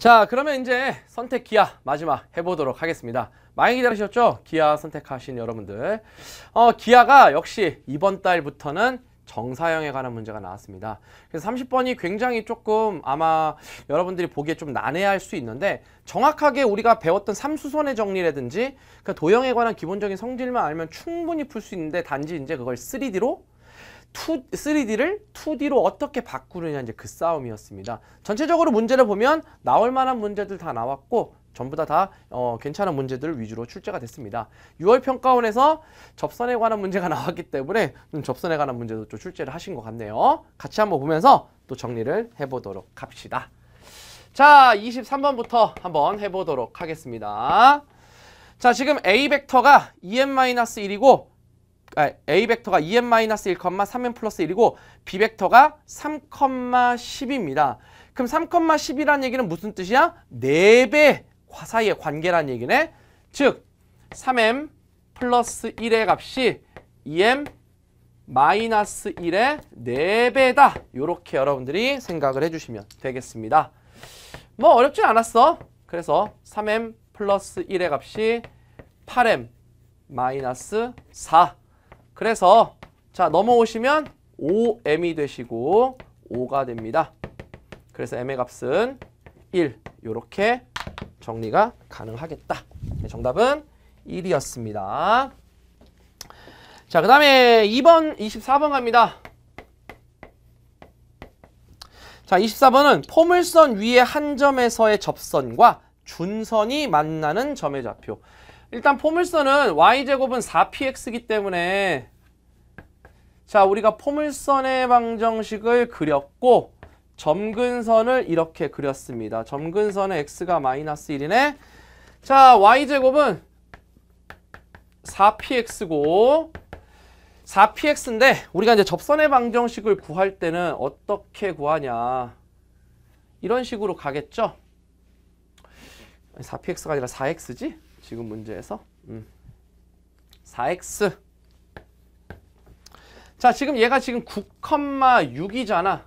자 그러면 이제 선택 기아 마지막 해보도록 하겠습니다 많이 기다리셨죠? 기아 선택하신 여러분들 어, 기아가 역시 이번 달부터는 정사형에 관한 문제가 나왔습니다 그래서 30번이 굉장히 조금 아마 여러분들이 보기에 좀 난해할 수 있는데 정확하게 우리가 배웠던 삼수선의 정리라든지 그 도형에 관한 기본적인 성질만 알면 충분히 풀 수 있는데 단지 이제 그걸 3D로 2, 3D를 2D로 어떻게 바꾸느냐 이제 그 싸움이었습니다. 전체적으로 문제를 보면 나올 만한 문제들 다 나왔고 전부 다, 다 어, 괜찮은 문제들 위주로 출제가 됐습니다. 6월 평가원에서 접선에 관한 문제가 나왔기 때문에 접선에 관한 문제도 좀 출제를 하신 것 같네요. 같이 한번 보면서 또 정리를 해보도록 합시다. 자, 23번부터 한번 해보도록 하겠습니다. 자, 지금 A 벡터가 2n-1이고 e 아, A 벡터가 2n-1, e 3n 플러스 1이고 B 벡터가 3,10입니다. 그럼 3,10이라는 얘기는 무슨 뜻이야? 4배 사이의 관계란 얘기네. 즉 3m 플러스 1의 값이 2m e 마이너스 1의 4배다. 이렇게 여러분들이 생각을 해주시면 되겠습니다. 뭐 어렵진 않았어. 그래서 3m 플러스 1의 값이 8m 마이너스 4 그래서 자 넘어오시면 5m이 되시고 5가 됩니다. 그래서 m의 값은 1 이렇게 정리가 가능하겠다. 네, 정답은 1이었습니다. 자, 그 다음에 2번, 24번 갑니다. 자, 24번은 포물선 위에한 점에서의 접선과 준선이 만나는 점의 좌표. 일단 포물선은 y제곱은 4px이기 때문에 자 우리가 포물선의 방정식을 그렸고 점근선을 이렇게 그렸습니다. 점근선의 x가 마이너스 1이네. 자 y제곱은 4px고 4px인데 우리가 이제 접선의 방정식을 구할 때는 어떻게 구하냐 이런 식으로 가겠죠? 4px가 아니라 4x지? 지금 문제에서 음. 4x 자 지금 얘가 지금 9,6이잖아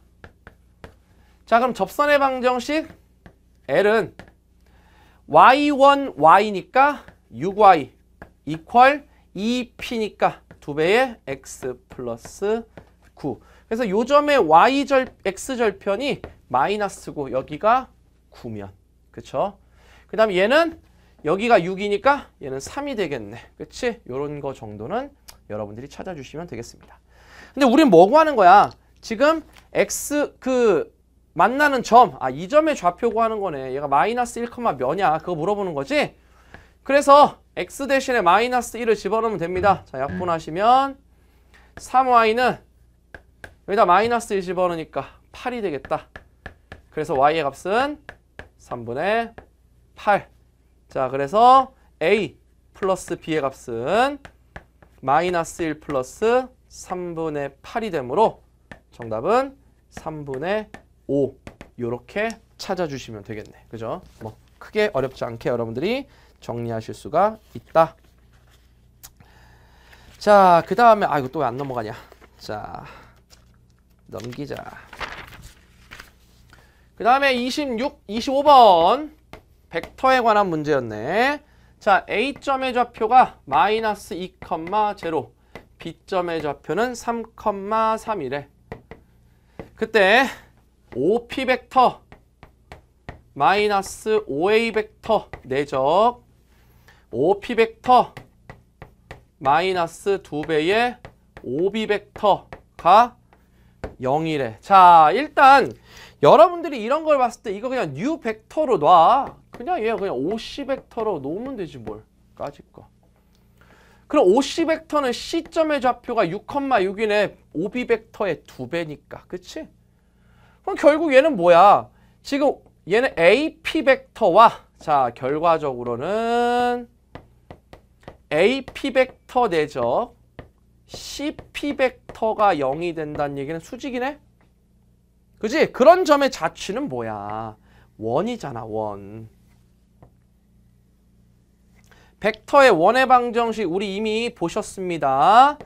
자 그럼 접선의 방정식 L은 y1, y니까 6y 이퀄 2p니까 2배의 x 플러스 9 그래서 요 점의 y절, x절편이 마이너스고 여기가 9면 그쵸? 그 다음에 얘는 여기가 6이니까 얘는 3이 되겠네. 그치? 이런거 정도는 여러분들이 찾아주시면 되겠습니다. 근데 우린 뭐고하는 거야? 지금 x 그 만나는 점, 아, 이 점의 좌표 고하는 거네. 얘가 마이너스 1, 몇이야? 그거 물어보는 거지? 그래서 x 대신에 마이너스 1을 집어넣으면 됩니다. 자, 약분하시면 3y는 여기다 마이너스 1 집어넣으니까 8이 되겠다. 그래서 y의 값은 3분의 8. 자, 그래서 A 플러스 B의 값은 마이너스 1 플러스 3분의 8이 되므로 정답은 3분의 5 이렇게 찾아주시면 되겠네. 그죠? 뭐 크게 어렵지 않게 여러분들이 정리하실 수가 있다. 자, 그 다음에 아 이거 또 왜 안 넘어가냐. 자, 넘기자. 그 다음에 26, 25번 벡터에 관한 문제였네. 자, A점의 좌표가 마이너스 2,0 B점의 좌표는 3,3이래. 그때 o p 벡터 마이너스 o a 벡터 내적 o p 벡터 마이너스 2배의 o b 벡터가 0이래. 자, 일단 여러분들이 이런 걸 봤을 때 이거 그냥 뉴 벡터로 놔. 그냥 얘가 그냥 5 0 벡터로 놓으면 되지 뭘 까짓 거 그럼 5 0 벡터는 C점의 좌표가 6,6이네 OB 벡터의 2배니까 그치? 그럼 결국 얘는 뭐야 지금 얘는 AP 벡터와 자 결과적으로는 AP 벡터 내적 CP 벡터가 0이 된다는 얘기는 수직이네? 그지? 그런 점의 자취는 뭐야? 원이잖아, 원. 벡터의 원의 방정식 우리 이미 보셨습니다.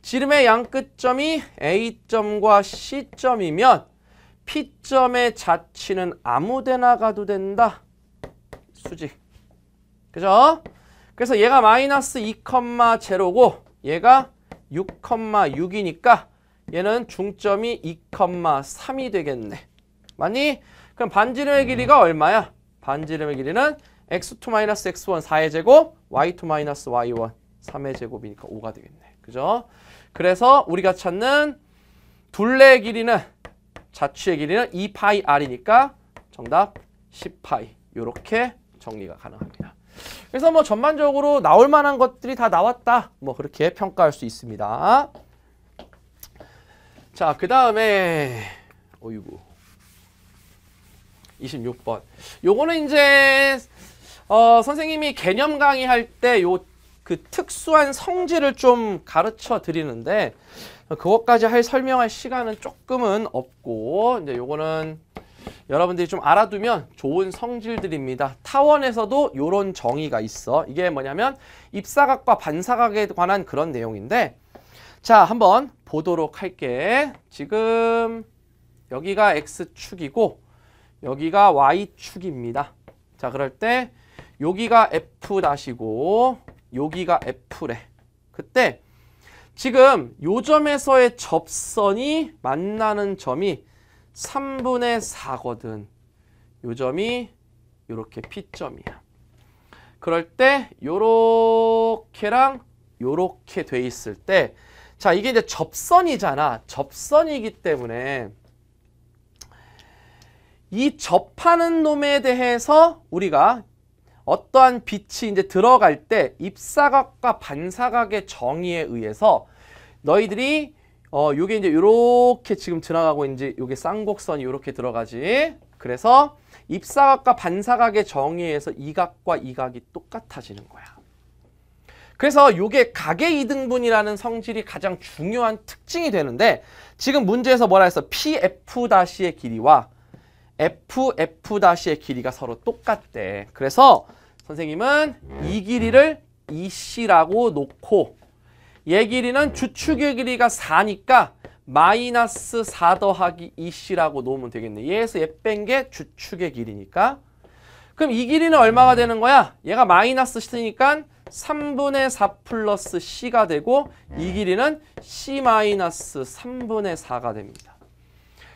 지름의 양끝점이 A점과 C점이면 P점의 자치는 아무데나 가도 된다. 수직. 그죠? 그래서 얘가 마이너스 2,0고 얘가 6,6이니까 얘는 중점이 2,3이 되겠네. 맞니? 그럼 반지름의 길이가 음. 얼마야? 반지름의 길이는 x2 x1 4의 제곱, y2 y1 3의 제곱이니까 5가 되겠네. 그죠? 그래서 우리가 찾는 둘레의 길이는 자취의 길이는 2파이 r이니까 정답 10파이. 이렇게 정리가 가능합니다. 그래서 뭐 전반적으로 나올 만한 것들이 다 나왔다. 뭐 그렇게 평가할 수 있습니다. 자, 그 다음에 어이구 26번. 요거는 이제 어, 선생님이 개념 강의할 때 요 그 특수한 성질을 좀 가르쳐 드리는데 그것까지 할 설명할 시간은 조금은 없고 이제 요거는 여러분들이 좀 알아두면 좋은 성질들입니다. 타원에서도 요런 정의가 있어. 이게 뭐냐면 입사각과 반사각에 관한 그런 내용인데 자 한번 보도록 할게. 지금 여기가 X축이고 여기가 Y축입니다. 자 그럴 때 여기가 F'고 다시 여기가 F래. 그때 지금 요점에서의 접선이 만나는 점이 3분의 4거든. 요점이 이렇게 P점이야. 그럴 때 요렇게랑 요렇게 돼 있을 때 자, 이게 이제 접선이잖아. 접선이기 때문에 이 접하는 놈에 대해서 우리가 어떠한 빛이 이제 들어갈 때 입사각과 반사각의 정의에 의해서 너희들이 어 요게 이제 요렇게 지금 지나가고 이제 요게 쌍곡선이 요렇게 들어가지. 그래서 입사각과 반사각의 정의에 서 이각과 이각이 똑같아지는 거야. 그래서 요게 각의 이등분이라는 성질이 가장 중요한 특징이 되는데 지금 문제에서 뭐라 했어? PF-의 길이와 FF-의 길이가 서로 똑같대. 그래서 선생님은 이 길이를 이씨라고 놓고 얘 길이는 주축의 길이가 4니까 마이너스 4 더하기 이씨라고 놓으면 되겠네. 얘에서 얘 뺀 게 주축의 길이니까. 그럼 이 길이는 얼마가 되는 거야? 얘가 마이너스 C니까 3분의 4 플러스 C가 되고 이 길이는 C 마이너스 3분의 4가 됩니다.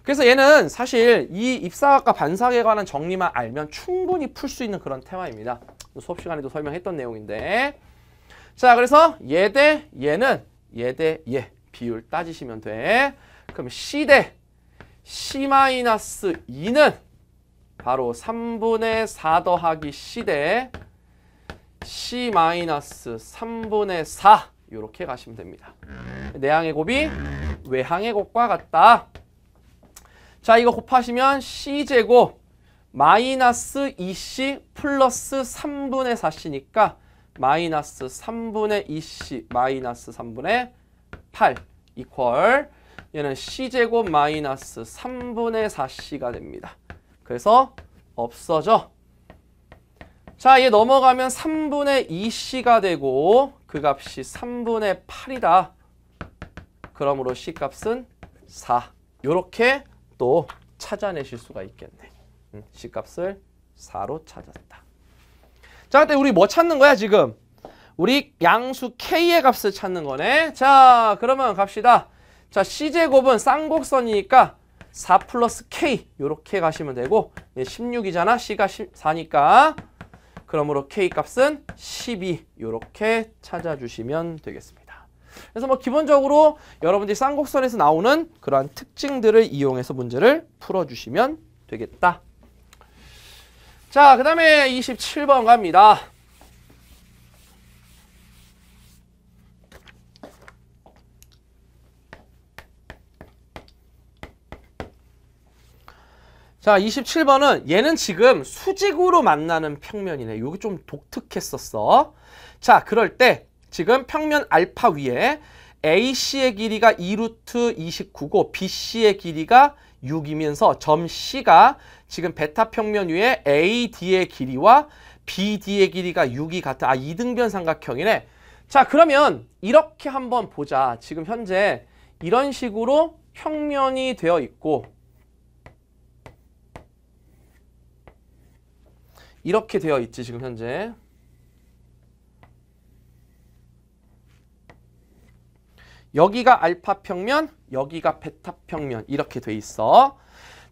그래서 얘는 사실 이 입사각과 반사각에 관한 정리만 알면 충분히 풀 수 있는 그런 테마입니다. 수업 시간에도 설명했던 내용인데 자 그래서 얘 대 얘는 얘 대얘 예 비율 따지시면 돼. 그럼 C 대 C-2는 바로 3분의 4 더하기 C 대 C-3분의 4 이렇게 가시면 됩니다. 내항의 곱이 외항의 곱과 같다. 자 이거 곱하시면 C제곱 마이너스 2c 플러스 3분의 4c니까 마이너스 3분의 2c 마이너스 3분의 8 이퀄 얘는 c제곱 마이너스 3분의 4c가 됩니다. 그래서 없어져. 자, 얘 넘어가면 3분의 2c가 되고 그 값이 3분의 8이다. 그러므로 c값은 4. 이렇게 또 찾아내실 수가 있겠네. C값을 4로 찾았다. 자, 그때 우리 뭐 찾는 거야 지금? 우리 양수 K의 값을 찾는 거네. 자, 그러면 갑시다. 자, C제곱은 쌍곡선이니까 4 플러스 K 이렇게 가시면 되고 16이잖아. C가 4니까 그러므로 K 값은 12 이렇게 찾아주시면 되겠습니다. 그래서 뭐 기본적으로 여러분들이 쌍곡선에서 나오는 그러한 특징들을 이용해서 문제를 풀어주시면 되겠다. 자, 그 다음에 27번 갑니다. 자, 27번은 얘는 지금 수직으로 만나는 평면이네. 여기 좀 독특했었어. 자, 그럴 때 지금 평면 알파 위에 AC의 길이가 2루트 29고 BC의 길이가 6이면서 점 C가 지금 베타 평면 위에 AD의 길이와 BD의 길이가 6이 같아아2등변 삼각형이네. 자 그러면 이렇게 한번 보자. 지금 현재 이런 식으로 평면이 되어 있고 이렇게 되어 있지 지금 현재 여기가 알파 평면 여기가 베타평면 이렇게 돼 있어.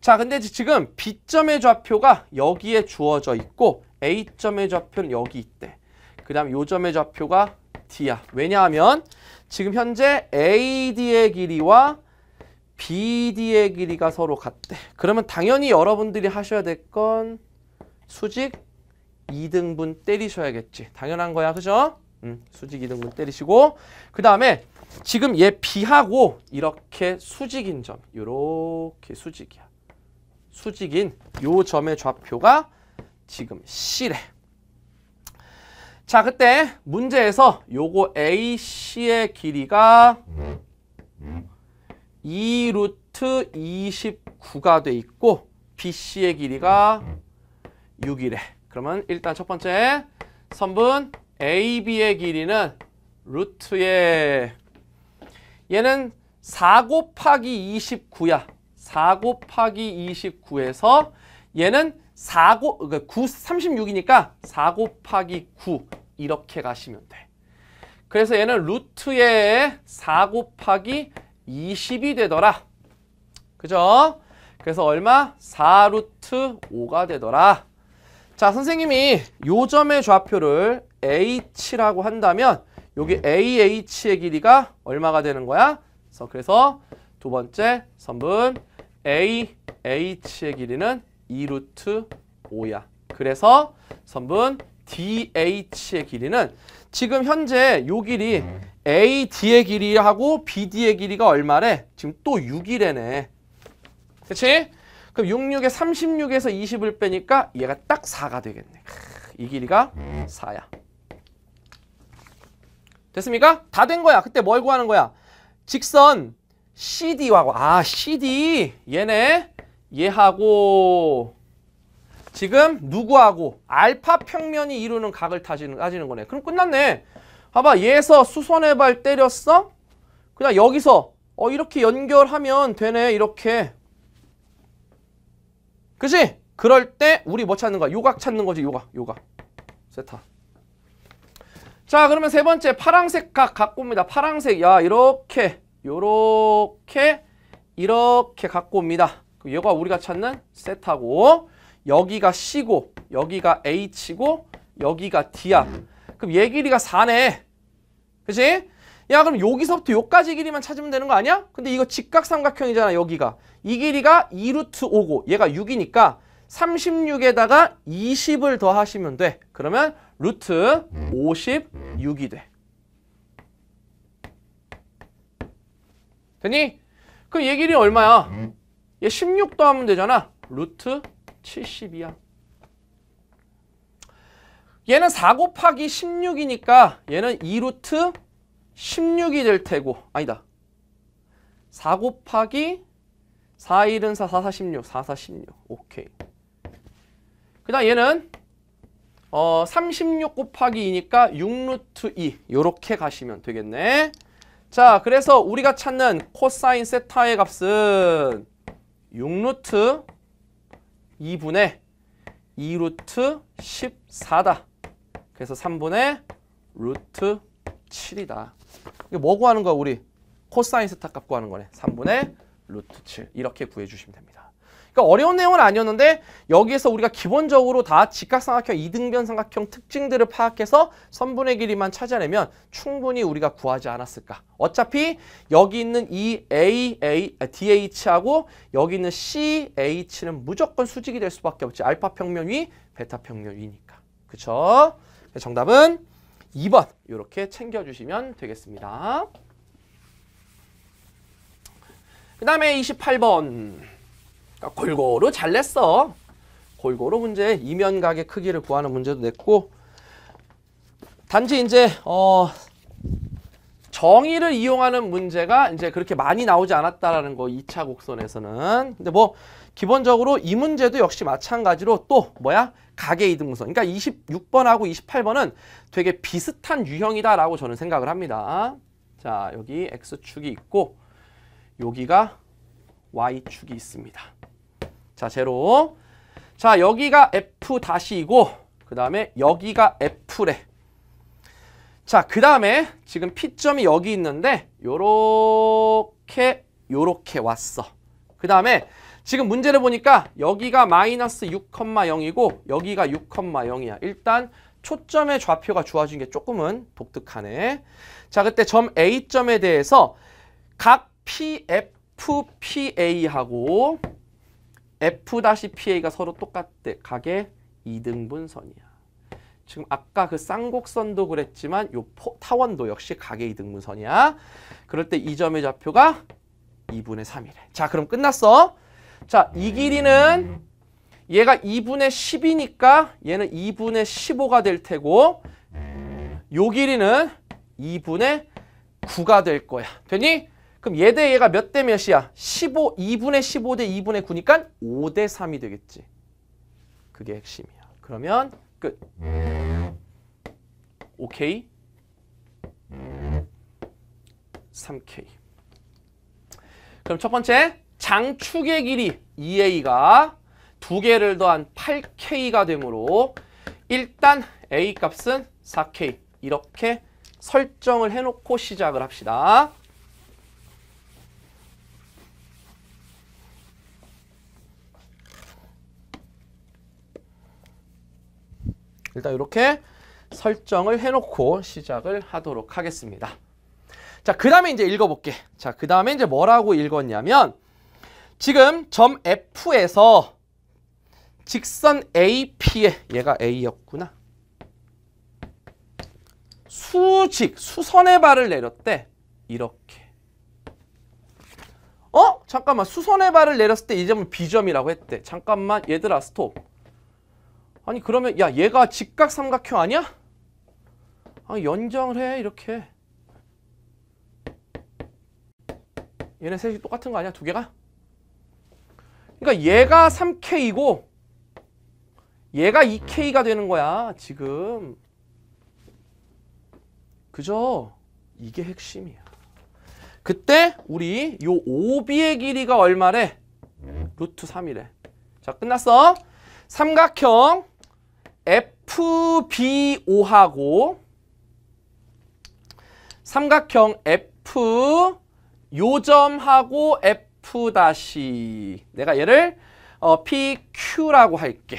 자, 근데 지금 B점의 좌표가 여기에 주어져 있고 A점의 좌표는 여기 있대. 그 다음 요점의 좌표가 D야. 왜냐하면 지금 현재 AD의 길이와 BD의 길이가 서로 같대. 그러면 당연히 여러분들이 하셔야 될 건 수직 2등분 때리셔야겠지. 당연한 거야. 그죠? 음, 수직 2등분 때리시고 그 다음에 지금 얘 B하고 이렇게 수직인 점, 이렇게 수직이야. 수직인 요 점의 좌표가 지금 C래. 자, 그때 문제에서 요거 AC의 길이가 2루트 29가 돼 있고 BC의 길이가 6이래. 그러면 일단 첫 번째 선분 AB의 길이는 루트의 얘는 4 곱하기 29야. 4 곱하기 29에서 얘는 4 곱, 9, 36이니까 4 곱하기 9 이렇게 가시면 돼. 그래서 얘는 루트에 4 곱하기 20이 되더라. 그죠? 그래서 얼마? 4루트 5가 되더라. 자, 선생님이 요점의 좌표를 H라고 한다면 여기 네. AH의 길이가 얼마가 되는 거야? 그래서, 그래서 두 번째 선분 AH의 길이는 2루트 5야. 그래서 선분 DH의 길이는 지금 현재 요 길이 네. AD의 길이하고 BD의 길이가 얼마래? 지금 또 6이래네. 그치? 그럼 66에 36에서 20을 빼니까 얘가 딱 4가 되겠네. 이 길이가 4야. 음. 됐습니까? 다 된 거야. 그때 뭘 구하는 거야? 직선 CD하고 아 CD 얘네 얘하고 지금 누구하고 알파 평면이 이루는 각을 타지는, 따지는 거네. 그럼 끝났네. 봐봐 얘에서 수선의 발 때렸어? 그냥 여기서 어 이렇게 연결하면 되네 이렇게. 그지? 그럴 때 우리 뭐 찾는 거야? 요각 찾는 거지 요각 요각. 세타. 자 그러면 세 번째 파랑색 각 갖고 옵니다. 파랑색 야 이렇게 요렇게 이렇게 갖고 옵니다. 그 얘가 우리가 찾는 세타고 여기가 C고 여기가 H고 여기가 D야. 그럼 얘 길이가 4네. 그치? 야 그럼 여기서부터 여기까지 길이만 찾으면 되는 거 아니야? 근데 이거 직각삼각형이잖아 여기가. 이 길이가 2루트 5고 얘가 6이니까 36에다가 20을 더하시면 돼. 그러면 루트 56이 돼. 되니? 그얘 길이 얼마야? 얘16 더하면 되잖아. 루트 7 2야 얘는 4 곱하기 16이니까 얘는 2루트 16이 될 테고 아니다. 4 곱하기 4, 1은 4, 4, 4, 16, 4, 4, 16. 오케이. 그다 얘는 어, 36 곱하기 2니까 6루트 2 이렇게 가시면 되겠네. 자, 그래서 우리가 찾는 코사인 세타의 값은 6루트 2분의 2루트 14다. 그래서 3분의 루트 7이다. 이게 뭐 구하는 거야, 우리? 코사인 세타 값 구하는 거네. 3분의 루트 7. 이렇게 구해주시면 됩니다. 그러니까 어려운 내용은 아니었는데 여기에서 우리가 기본적으로 다 직각삼각형, 이등변 삼각형 특징들을 파악해서 선분의 길이만 찾아내면 충분히 우리가 구하지 않았을까. 어차피 여기 있는 이 AA, 아, DH하고 여기 있는 CH는 무조건 수직이 될 수밖에 없지. 알파 평면 위, 베타 평면 위니까. 그쵸? 정답은 2번 이렇게 챙겨주시면 되겠습니다. 그 다음에 28번 그러니까 골고루 잘 냈어. 골고루 문제, 이면각의 크기를 구하는 문제도 냈고 단지 이제 어 정의를 이용하는 문제가 이제 그렇게 많이 나오지 않았다라는 거 2차 곡선에서는 근데 뭐 기본적으로 이 문제도 역시 마찬가지로 또 뭐야? 가계 이등분선. 그러니까 26번하고 28번은 되게 비슷한 유형이다라고 저는 생각을 합니다. 자, 여기 x축이 있고 여기가 y축이 있습니다. 자, 제로. 자, 여기가 F 다시이고 그 다음에 여기가 F래. 자, 그 다음에 지금 P점이 여기 있는데 요렇게 요렇게 왔어. 그 다음에 지금 문제를 보니까 여기가 마이너스 6,0이고 여기가 6,0이야. 일단 초점의 좌표가 주어진 게 조금은 독특하네. 자, 그때 점 A점에 대해서 각 PF, PA하고 F-PA가 서로 똑같대 가게 이등분선이야 지금 아까 그 쌍곡선도 그랬지만 요 포, 타원도 역시 가게 이등분선이야. 그럴 때 이 점의 좌표가 2분의 3이래. 자, 그럼 끝났어. 자, 이 길이는 얘가 2분의 10이니까 얘는 2분의 15가 될 테고 요 길이는 2분의 9가 될 거야. 되니? 그럼 얘 대 얘가 몇 대 몇이야? 15, 2분의 15 대 2분의 9니까 5 대 3이 되겠지. 그게 핵심이야. 그러면 끝. 오케이. 3K. 그럼 첫 번째 장축의 길이 2A가 두 개를 더한 8K가 되므로 일단 A 값은 4K 이렇게 설정을 해놓고 시작을 합시다. 일단 이렇게 설정을 해놓고 시작을 하도록 하겠습니다. 자, 그 다음에 이제 읽어볼게. 자, 그 다음에 이제 뭐라고 읽었냐면 지금 점 F에서 직선 AP에 얘가 A였구나. 수직, 수선의 발을 내렸대. 이렇게. 어? 잠깐만 수선의 발을 내렸을 때 이 점은 B점이라고 했대. 잠깐만 얘들아 스톱. 아니 그러면 야 얘가 직각 삼각형 아니야? 아 연장을 해 이렇게 얘네 셋이 똑같은 거 아니야 두 개가? 그러니까 얘가 3K이고 얘가 2K가 되는 거야 지금 그죠? 이게 핵심이야 그때 우리 요 OB의 길이가 얼마래? 루트 3이래 자 끝났어 삼각형 FBO하고 삼각형 F 요점하고 F 다시 내가 얘를 어, PQ라고 할게.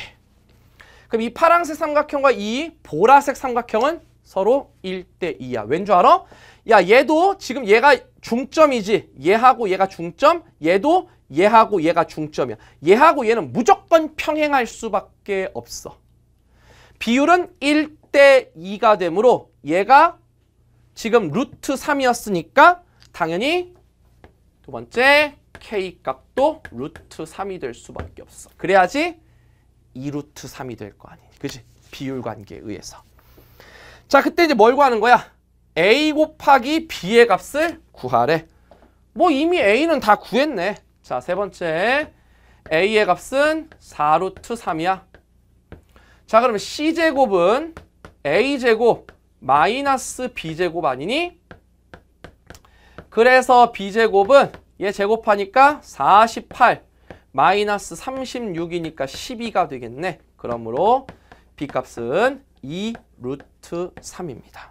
그럼 이 파란색 삼각형과 이 보라색 삼각형은 서로 1대2야. 왠 줄 알아? 야 얘도 지금 얘가 중점이지. 얘하고 얘가 중점, 얘도 얘하고 얘가 중점이야. 얘하고 얘는 무조건 평행할 수밖에 없어. 비율은 1대 2가 되므로 얘가 지금 루트 3이었으니까 당연히 두 번째 K값도 루트 3이 될 수밖에 없어. 그래야지 2루트 3이 될 거 아니니. 그지? 비율 관계에 의해서. 자, 그때 이제 뭘 구하는 거야? A 곱하기 B의 값을 구하래. 뭐 이미 A는 다 구했네. 자, 세 번째. A의 값은 4루트 3이야. 자 그러면 C제곱은 A제곱 마이너스 B제곱 아니니? 그래서 B제곱은 얘 제곱하니까 48 마이너스 36이니까 12가 되겠네. 그러므로 B값은 2 루트 3입니다.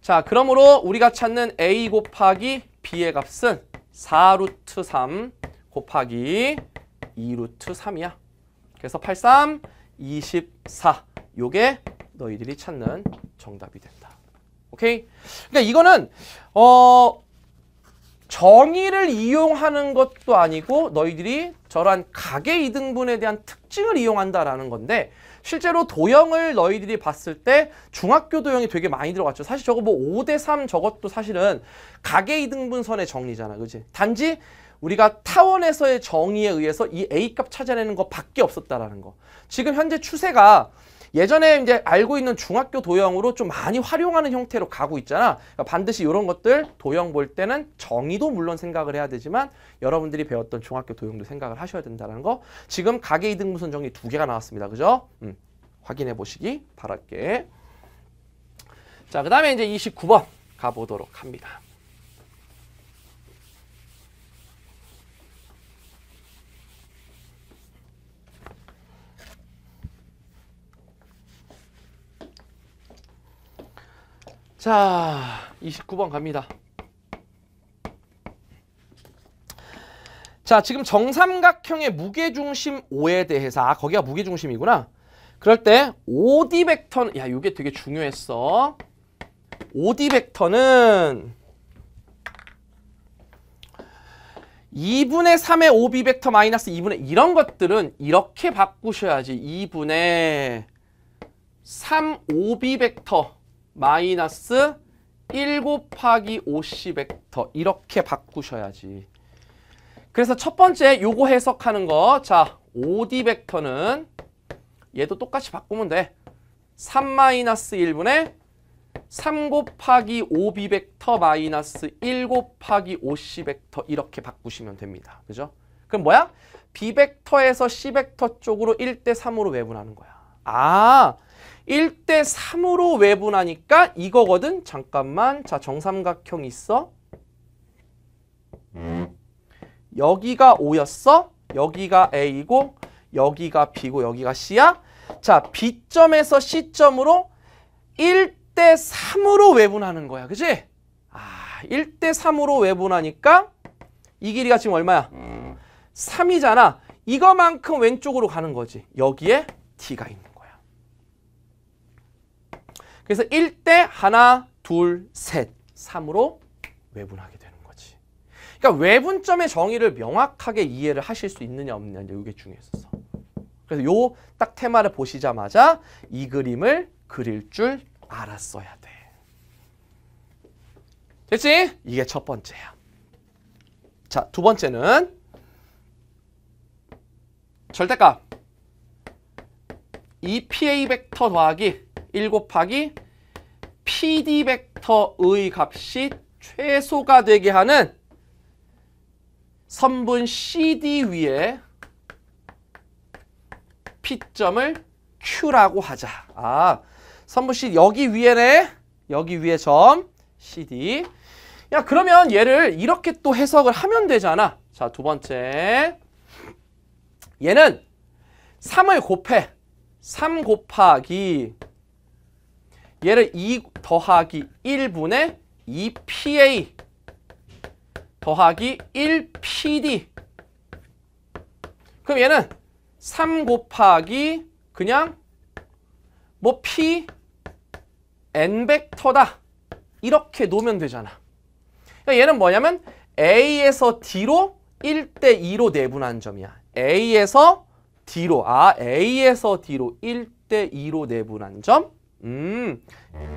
자 그러므로 우리가 찾는 A 곱하기 B의 값은 4 루트 3 곱하기 2 루트 3이야. 그래서 83 24. 요게 너희들이 찾는 정답이 된다. 오케이? 그러니까 이거는 어 정의를 이용하는 것도 아니고 너희들이 저런 가계 이등분에 대한 특징을 이용한다라는 건데 실제로 도형을 너희들이 봤을 때 중학교 도형이 되게 많이 들어갔죠. 사실 저거 뭐 5 대3 저것도 사실은 가계 이등분선의 정리잖아. 그지 단지 우리가 타원에서의 정의에 의해서 이 A값 찾아내는 것밖에 없었다라는 거. 지금 현재 추세가 예전에 이제 알고 있는 중학교 도형으로 좀 많이 활용하는 형태로 가고 있잖아. 그러니까 반드시 이런 것들 도형 볼 때는 정의도 물론 생각을 해야 되지만 여러분들이 배웠던 중학교 도형도 생각을 하셔야 된다는 거. 지금 가계 이등분선 정의두 개가 나왔습니다. 그죠? 음, 확인해 보시기 바랄게. 자, 그 다음에 이제 29번 가보도록 합니다. 자, 29번 갑니다. 자, 지금 정삼각형의 무게중심 5에 대해서 아, 거기가 무게중심이구나. 그럴 때 OD 벡터는 야, 이게 되게 중요했어. OD 벡터는 2분의 3의 OB 벡터 마이너스 2분의 이런 것들은 이렇게 바꾸셔야지 2분의 3 OB 벡터 마이너스 1 곱하기 50 벡터 이렇게 바꾸셔야지. 그래서 첫 번째 요거 해석하는 거. 자, 5D 벡터는 얘도 똑같이 바꾸면 돼. 3-1분의 마이너스 3 곱하기 5B 벡터 마이너스 1 곱하기 5 0 벡터 이렇게 바꾸시면 됩니다. 그죠? 그럼 뭐야? B 벡터에서 C 벡터 쪽으로 1대 3으로 외분하는 거야. 아, 일 대삼으로 외분하니까 이거거든? 잠깐만. 자, 정삼각형 있어? 여기가 오였어 여기가 A고 여기가 B고 여기가 C야? 자, B점에서 C점으로 일 대삼으로 외분하는 거야. 그지? 아, 일 대삼으로 외분하니까 이 길이가 지금 얼마야? 삼이잖아 이거만큼 왼쪽으로 가는 거지. 여기에 T가 있는 그래서 1대 하나, 둘, 셋, 3으로 외분하게 되는 거지. 그러니까 외분점의 정의를 명확하게 이해를 하실 수 있느냐 없느냐 이게 중요했었어. 그래서 요 딱 테마를 보시자마자 이 그림을 그릴 줄 알았어야 돼. 됐지? 이게 첫 번째야. 자, 두 번째는 절대값. 이 PA 벡터 더하기 1 곱하기 PD 벡터의 값이 최소가 되게 하는 선분 CD 위에 P점을 Q라고 하자. 아, 선분 CD 여기 위에네. 여기 위에 점 CD. 야, 그러면 얘를 이렇게 또 해석을 하면 되잖아. 자, 두 번째. 얘는 3을 곱해. 3 곱하기 얘를 2 더하기 1분의 2PA 더하기 1PD 그럼 얘는 3 곱하기 그냥 뭐 P n 벡터다 이렇게 놓으면 되잖아 그러니까 얘는 뭐냐면 A에서 D로 1대 2로 내분한 점이야 A에서 D로 아 A에서 D로 1대 2로 내분한 점 음,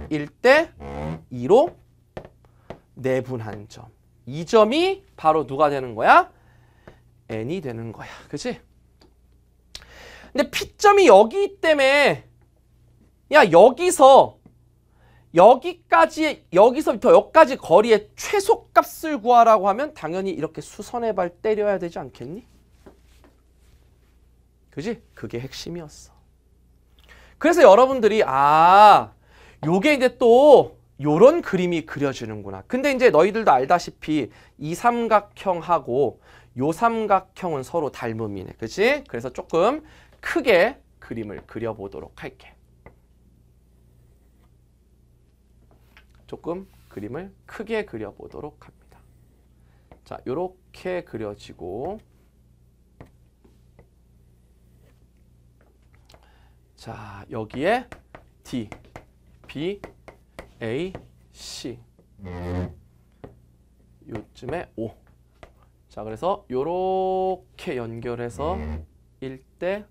1대 2로 내분한 점. 이 점이 바로 누가 되는 거야? n이 되는 거야. 그치? 근데 P점이 여기 때문에 야 여기서 여기까지 여기서부터 여기까지 거리의 최소값을 구하라고 하면 당연히 이렇게 수선의 발 때려야 되지 않겠니? 그지? 그게 핵심이었어. 그래서 여러분들이 아 요게 이제 또 요런 그림이 그려지는구나. 근데 이제 너희들도 알다시피 이 삼각형하고 요 삼각형은 서로 닮음이네. 그치 그래서 조금 크게 그림을 그려보도록 할게. 조금 그림을 크게 그려보도록 합니다. 자, 요렇게 그려지고 자, 여기에 D, B, A, C. 요쯤에 O. 자, 그래서 요렇게 연결해서 1대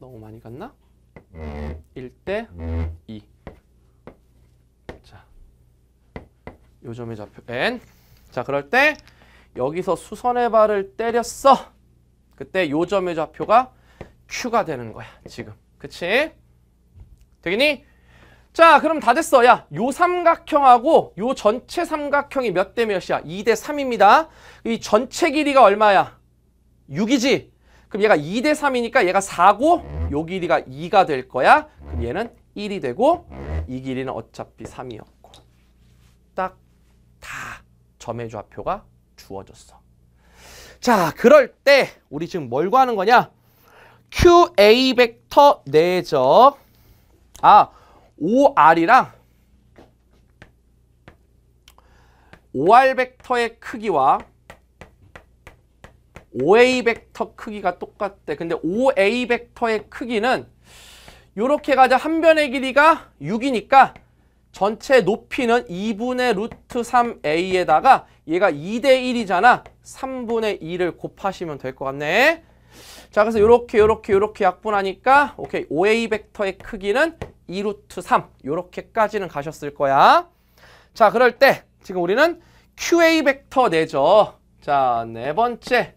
너무 많이 갔나? 1대 2. 자, 요점이 잡혀 N. 자, 그럴 때 여기서 수선의 발을 때렸어. 그때 요점의 좌표가 Q가 되는 거야 지금 그치? 되겠니? 자 그럼 다 됐어 야요 삼각형하고 요 전체 삼각형이 몇 대 몇이야? 2 대 3입니다 이 전체 길이가 얼마야? 6이지 그럼 얘가 2 대 3이니까 얘가 4고 요 길이가 2가 될 거야 그럼 얘는 1이 되고 이 길이는 어차피 3이었고 딱 다 점의 좌표가 주어졌어 자, 그럴 때 우리 지금 뭘 구하는 거냐? QA 벡터 내적 아, OR이랑 OR 벡터의 크기와 OA 벡터 크기가 똑같대. 근데 OA 벡터의 크기는 요렇게 가자. 한 변의 길이가 6이니까 전체 높이는 2분의 루트 3a에다가 얘가 2대 1이잖아. 3분의 2를 곱하시면 될 것 같네. 자, 그래서 이렇게 이렇게 이렇게 약분하니까 오케이 o a 벡터의 크기는 2루트 3 이렇게까지는 가셨을 거야. 자, 그럴 때 지금 우리는 qa 벡터 내죠. 자, 네 번째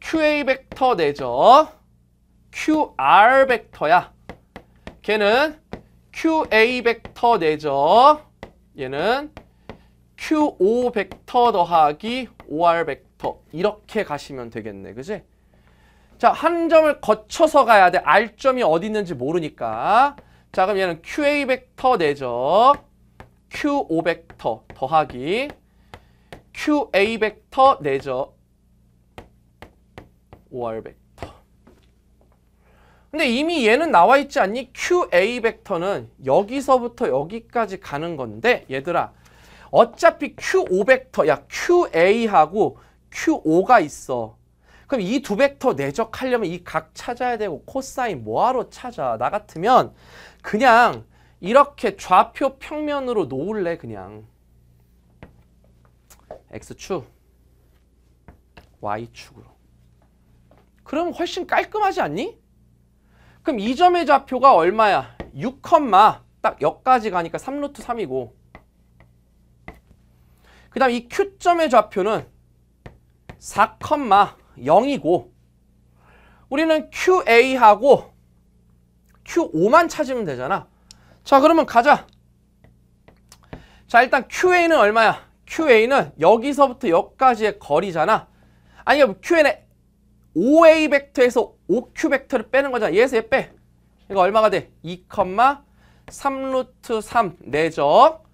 qa 벡터 내죠. qr 벡터야. 걔는 QA 벡터 내죠. 얘는 QO 벡터 더하기 OR 벡터 이렇게 가시면 되겠네. 그지? 자, 한 점을 거쳐서 가야 돼. R점이 어디 있는지 모르니까. 자, 그럼 얘는 QA 벡터 내죠. QO 벡터 더하기 QA 벡터 내죠. OR 벡터. 근데 이미 얘는 나와 있지 않니? QA 벡터는 여기서부터 여기까지 가는 건데 얘들아 어차피 Q5 벡터 야 QA하고 Q5가 있어. 그럼 이 두 벡터 내적하려면 이 각 찾아야 되고 코사인 뭐하러 찾아? 나 같으면 그냥 이렇게 좌표 평면으로 놓을래 그냥. X축, Y축으로. 그럼 훨씬 깔끔하지 않니? 그럼 이 점의 좌표가 얼마야? 6, 딱 여기까지 가니까 3루트 3이고 그 다음 이 Q점의 좌표는 4, 0이고 우리는 QA하고 Q5만 찾으면 되잖아. 자 그러면 가자. 자 일단 QA는 얼마야? QA는 여기서부터 여기까지의 거리잖아. 아니 QA는 5a 벡터에서 5q 벡터를 빼는 거잖아. 얘에서 얘 빼. 이거 얼마가 돼? 2, 3루트 3 내적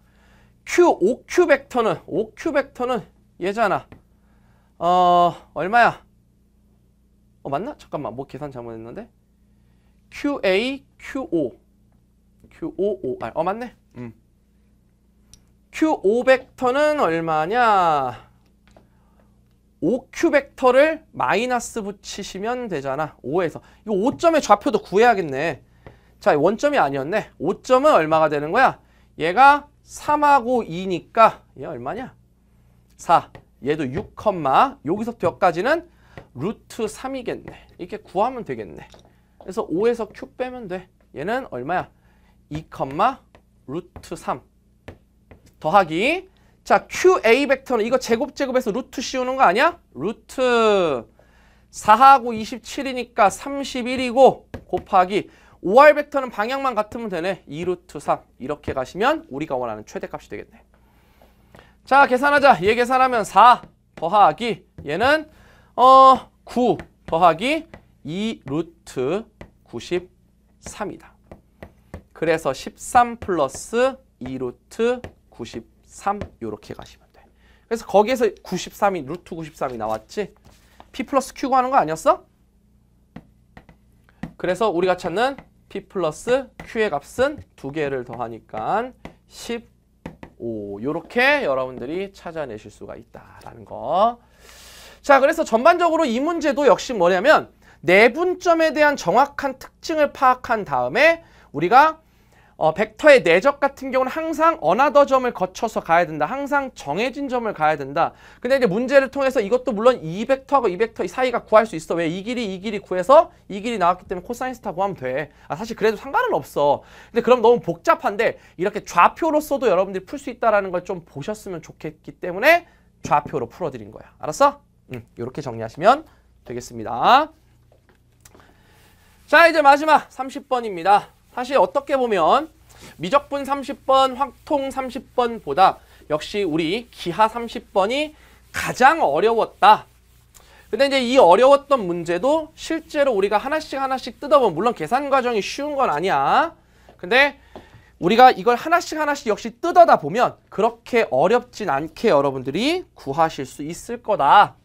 q, 5q 벡터는 5q 벡터는 얘잖아. 어, 얼마야? 어, 맞나? 잠깐만. 뭐 계산 잘못했는데? QA, QO. QOOR. 아, 어, 맞네. 음. Q5 벡터는 얼마냐? 5큐 벡터를 마이너스 붙이시면 되잖아. 5에서. 이거 5점의 좌표도 구해야겠네. 자, 원점이 아니었네. 5점은 얼마가 되는 거야? 얘가 3하고 2니까 얘 얼마냐? 4. 얘도 6, 여기서부터 여기까지는 루트 3이겠네. 이렇게 구하면 되겠네. 그래서 5에서 큐 빼면 돼. 얘는 얼마야? 2, 루트 3 더하기 자, QA 벡터는 이거 제곱 제곱해서 루트 씌우는 거 아니야? 루트 4하고 27이니까 31이고 곱하기 5R 벡터는 방향만 같으면 되네. 2루트 3 이렇게 가시면 우리가 원하는 최대값이 되겠네. 자, 계산하자. 얘 계산하면 4 더하기 얘는 어9 더하기 2루트 93이다. 그래서 13 플러스 2루트 93. 3 이렇게 가시면 돼. 그래서 거기에서 93이 루트 93이 나왔지? P 플러스 Q 구하는 거 아니었어? 그래서 우리가 찾는 P 플러스 Q의 값은 두 개를 더하니까 15 이렇게 여러분들이 찾아내실 수가 있다라는 거. 자 그래서 전반적으로 이 문제도 역시 뭐냐면 내분점에 대한 정확한 특징을 파악한 다음에 우리가 어, 벡터의 내적 같은 경우는 항상 어나더 점을 거쳐서 가야 된다. 항상 정해진 점을 가야 된다. 근데 이제 문제를 통해서 이것도 물론 이 벡터하고 이 벡터 이 사이가 구할 수 있어. 왜 이 길이 이 길이 구해서 이 길이 나왔기 때문에 코사인 스타 구하면 돼. 아, 사실 그래도 상관은 없어. 근데 그럼 너무 복잡한데 이렇게 좌표로써도 여러분들이 풀 수 있다라는 걸 좀 보셨으면 좋겠기 때문에 좌표로 풀어드린 거야. 알았어? 음, 이렇게 정리하시면 되겠습니다. 자, 이제 마지막 30번입니다. 사실 어떻게 보면 미적분 30번, 확통 30번보다 역시 우리 기하 30번이 가장 어려웠다. 근데 이제 이 어려웠던 문제도 실제로 우리가 하나씩 하나씩 뜯어보면 물론 계산 과정이 쉬운 건 아니야. 근데 우리가 이걸 하나씩 하나씩 역시 뜯어다 보면 그렇게 어렵진 않게 여러분들이 구하실 수 있을 거다.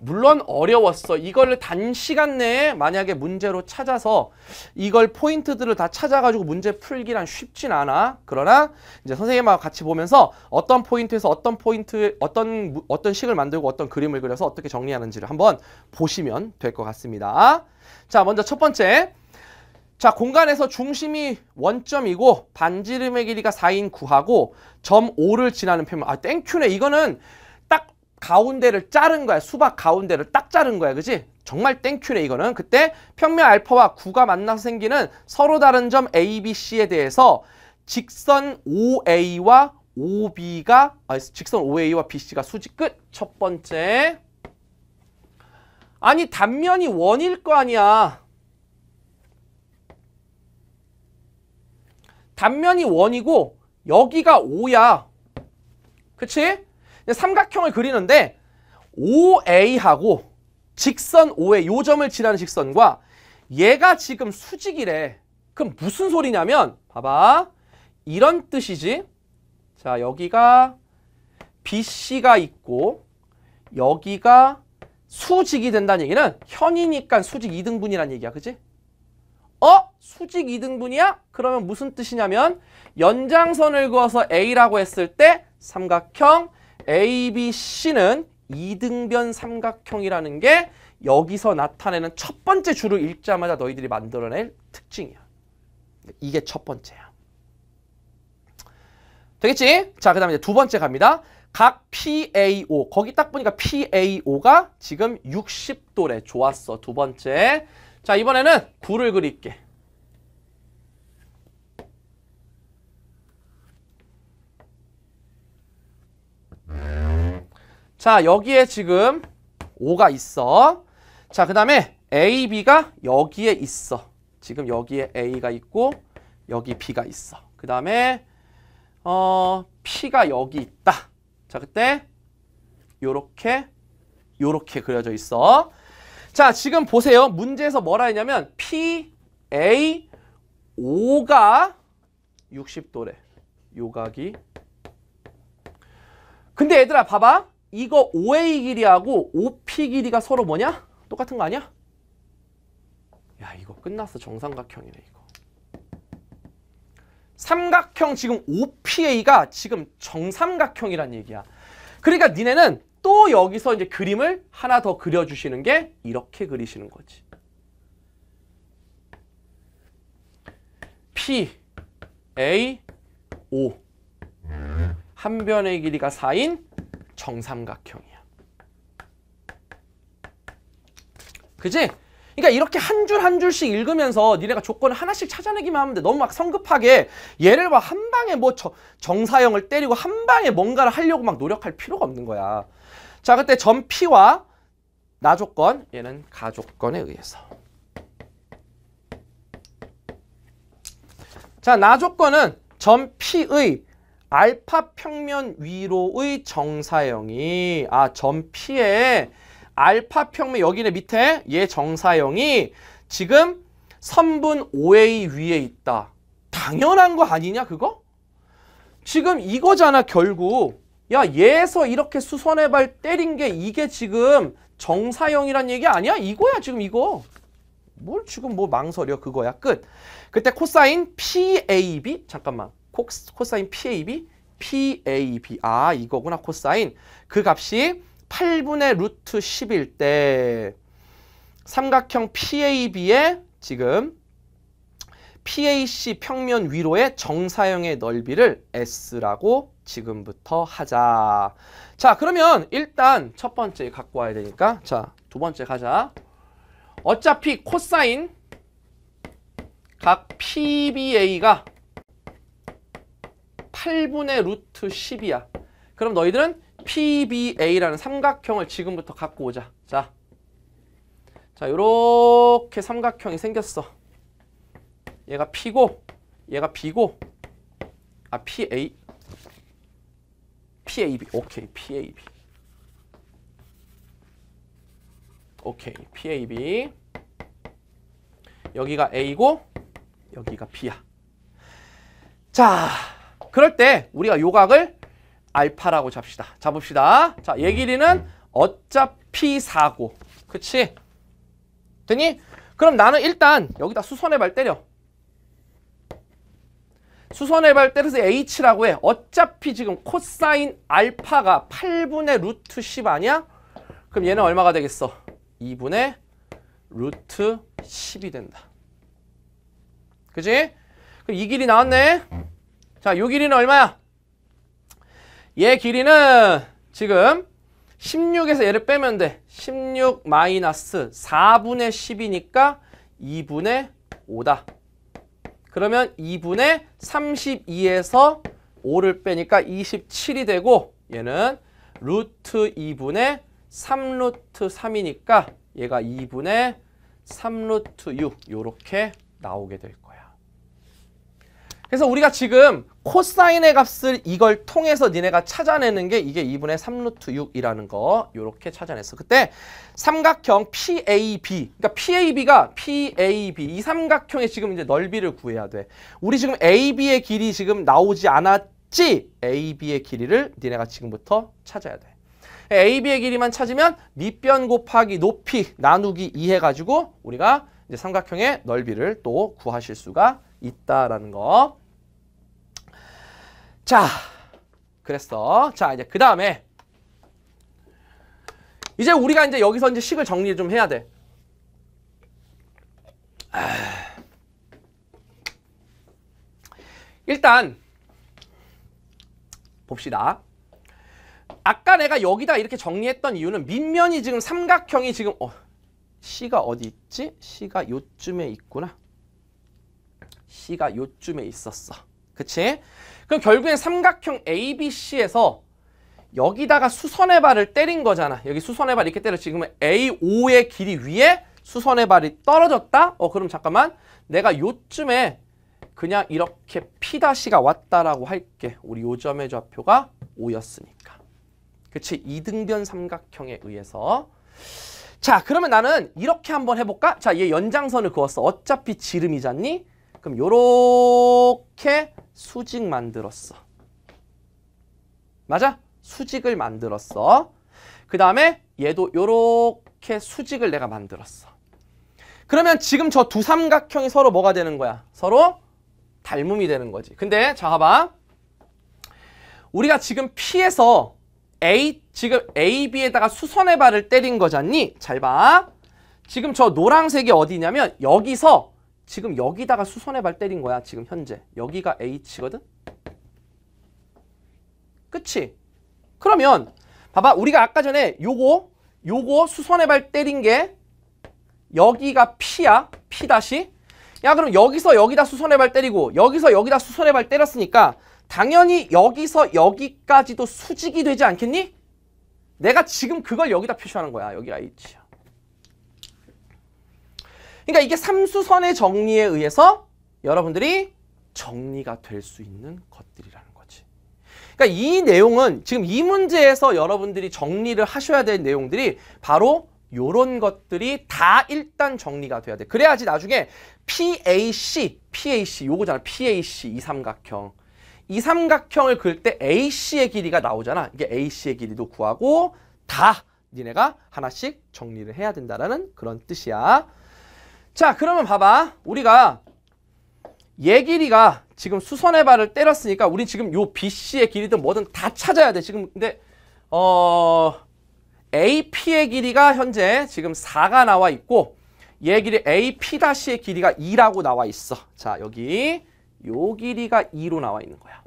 물론 어려웠어. 이걸 단시간 내에 만약에 문제로 찾아서 이걸 포인트들을 다 찾아가지고 문제 풀기란 쉽진 않아. 그러나 이제 선생님하고 같이 보면서 어떤 포인트에서 어떤 포인트, 어떤, 어떤 식을 만들고 어떤 그림을 그려서 어떻게 정리하는지를 한번 보시면 될 것 같습니다. 자, 먼저 첫 번째. 자, 공간에서 중심이 원점이고 반지름의 길이가 4인 9하고 점 5를 지나는 표면. 아, 땡큐네. 이거는 가운데를 자른 거야. 수박 가운데를 딱 자른 거야. 그지? 정말 땡큐네 이거는. 그때 평면 알파와 구가 만나서 생기는 서로 다른 점 A, B, C에 대해서 직선 OA와 OB가 아, 직선 OA와 BC가 수직 끝. 첫 번째. 아니 단면이 원일 거 아니야. 단면이 원이고 여기가 오야 그치? 삼각형을 그리는데 OA하고 직선 OA 요점을 지나는 직선과 얘가 지금 수직이래. 그럼 무슨 소리냐면 봐봐. 이런 뜻이지. 자 여기가 BC가 있고 여기가 수직이 된다는 얘기는 현이니까 수직 2등분이란 얘기야. 그지? 어? 수직 2등분이야? 그러면 무슨 뜻이냐면 연장선을 그어서 A라고 했을 때 삼각형 ABC는 이등변 삼각형이라는 게 여기서 나타내는 첫 번째 줄을 읽자마자 너희들이 만들어낼 특징이야. 이게 첫 번째야. 되겠지? 자, 그 다음에 이제 두 번째 갑니다. 각 PAO, 거기 딱 보니까 PAO가 지금 60도래. 좋았어. 두 번째. 자, 이번에는 구를 그릴게. 자, 여기에 지금 5가 있어. 자, 그 다음에 A, B가 여기에 있어. 지금 여기에 A가 있고 여기 B가 있어. 그 다음에 어, P가 여기 있다. 자, 그때 요렇게 요렇게 그려져 있어. 자, 지금 보세요. 문제에서 뭐라 했냐면 P, A, 5가 60도래. 요각이 근데 얘들아 봐봐. 이거 5A 길이하고 5P 길이가 서로 뭐냐? 똑같은 거 아니야? 야 이거 끝났어. 정삼각형이네 이거. 삼각형 지금 5PA가 지금 정삼각형이란 얘기야. 그러니까 니네는 또 여기서 이제 그림을 하나 더 그려주시는 게 이렇게 그리시는 거지. P, A, O. 한 변의 길이가 4인 정삼각형이야. 그지? 그러니까 이렇게 한 줄 한 줄씩 읽으면서 니네가 조건을 하나씩 찾아내기만 하면 돼. 너무 막 성급하게 얘를 막한 방에 뭐 저, 정사형을 때리고 한 방에 뭔가를 하려고 막 노력할 필요가 없는 거야. 자, 그때 점 P와 나 조건, 얘는 가 조건에 의해서. 자, 나 조건은 점 P의 알파 평면 위로의 정사형이 아 점 p 에 알파 평면 여기는 밑에 얘 정사형이 지금 선분 5A 위에 있다. 당연한 거 아니냐 그거? 지금 이거잖아 결국. 야 얘에서 이렇게 수선의발 때린 게 이게 지금 정사형이란 얘기 아니야? 이거야 지금 이거. 뭘 지금 뭐 망설여 그거야 끝. 그때 코사인 PAB 잠깐만. 코사인 PAB, PAB. 아, 이거구나, 코사인. 그 값이 8분의 루트 10일 때 삼각형 PAB의 지금 PAC 평면 위로의 정사형의 넓이를 S라고 지금부터 하자. 자, 그러면 일단 첫 번째 갖고 와야 되니까 자, 두 번째 가자. 어차피 코사인 각 PBA가 8분의 루트 10이야. 그럼 너희들은 PBA라는 삼각형을 지금부터 갖고 오자. 자, 자 이렇게 삼각형이 생겼어. 얘가 P고, 얘가 B고, 아 PA, PAB, 오케이 PAB, 오케이 PAB. 여기가 A고, 여기가 B야. 자. 그럴 때 우리가 요각을 알파라고 잡시다. 잡읍시다. 자, 얘 길이는 어차피 사고 그치? 되니? 그럼 나는 일단 여기다 수선의 발 때려. 수선의 발 때려서 H라고 해. 어차피 지금 코사인 알파가 8분의 루트 10 아니야? 그럼 얘는 얼마가 되겠어? 2분의 루트 10이 된다. 그지? 그럼 이 길이 나왔네. 자, 요 길이는 얼마야? 얘 길이는 지금 16에서 얘를 빼면 돼. 16 마이너스 4분의 10이니까 2분의 5다. 그러면 2분의 32에서 5를 빼니까 27이 되고 얘는 루트 2분의 3루트 3이니까 얘가 2분의 3루트 6 이렇게 나오게 될 거야. 그래서 우리가 지금 코사인의 값을 이걸 통해서 니네가 찾아내는 게 이게 2분의 3루트 6이라는 거 이렇게 찾아냈어. 그때 삼각형 PAB 그러니까 PAB가 PAB 이 삼각형의 지금 이제 넓이를 구해야 돼. 우리 지금 AB의 길이 지금 나오지 않았지? AB의 길이를 니네가 지금부터 찾아야 돼. AB의 길이만 찾으면 밑변 곱하기 높이 나누기 2 해가지고 우리가 이제 삼각형의 넓이를 또 구하실 수가 있다라는 거. 자, 그랬어. 자, 이제 그 다음에 이제 우리가 이제 여기서 이제 식을 정리 좀 해야 돼. 아. 일단 봅시다. 아까 내가 여기다 이렇게 정리했던 이유는 밑면이 지금 삼각형이 지금 어, C가 어디 있지? C가 요쯤에 있구나. C가 요쯤에 있었어. 그치? 그럼 결국엔 삼각형 ABC에서 여기다가 수선의 발을 때린 거잖아. 여기 수선의 발 이렇게 때려 지금 A5의 길이 위에 수선의 발이 떨어졌다? 어 그럼 잠깐만 내가 요쯤에 그냥 이렇게 P다시가 왔다라고 할게. 우리 요점의 좌표가 5였으니까. 그치? 이등변 삼각형에 의해서. 자 그러면 나는 이렇게 한번 해볼까? 자 얘 연장선을 그었어. 어차피 지름이잖니? 그럼 요렇게 수직 만들었어. 맞아? 수직을 만들었어. 그 다음에 얘도 요렇게 수직을 내가 만들었어. 그러면 지금 저 두 삼각형이 서로 뭐가 되는 거야? 서로 닮음이 되는 거지. 근데 자 봐봐. 우리가 지금 P에서 A, 지금 AB에다가 수선의 발을 때린 거잖니? 잘 봐. 지금 저 노란색이 어디냐면 여기서 지금 여기다가 수선의 발 때린 거야. 지금 현재. 여기가 H거든? 끝이 그러면 봐봐. 우리가 아까 전에 요거 요거 수선의 발 때린 게 여기가 P야. P 다시. 야 그럼 여기서 여기다 수선의 발 때리고 여기서 여기다 수선의 발 때렸으니까 당연히 여기서 여기까지도 수직이 되지 않겠니? 내가 지금 그걸 여기다 표시하는 거야. 여기가 H야. 그러니까 이게 삼수선의 정리에 의해서 여러분들이 정리가 될 수 있는 것들이라는 거지. 그러니까 이 내용은 지금 이 문제에서 여러분들이 정리를 하셔야 될 내용들이 바로 요런 것들이 다 일단 정리가 돼야 돼. 그래야지 나중에 PAC, PAC 요거잖아. PAC 이 삼각형. 이 삼각형을 그을때 AC의 길이가 나오잖아. 이게 AC의 길이도 구하고 다 니네가 하나씩 정리를 해야 된다라는 그런 뜻이야. 자 그러면 봐봐 우리가 얘 길이가 지금 수선의 발을 때렸으니까 우린 지금 요 BC의 길이든 뭐든 다 찾아야 돼 지금 근데 어 AP의 길이가 현재 지금 4가 나와 있고 얘 길이 AP-의 길이가 2라고 나와 있어 자 여기 요 길이가 2로 나와 있는 거야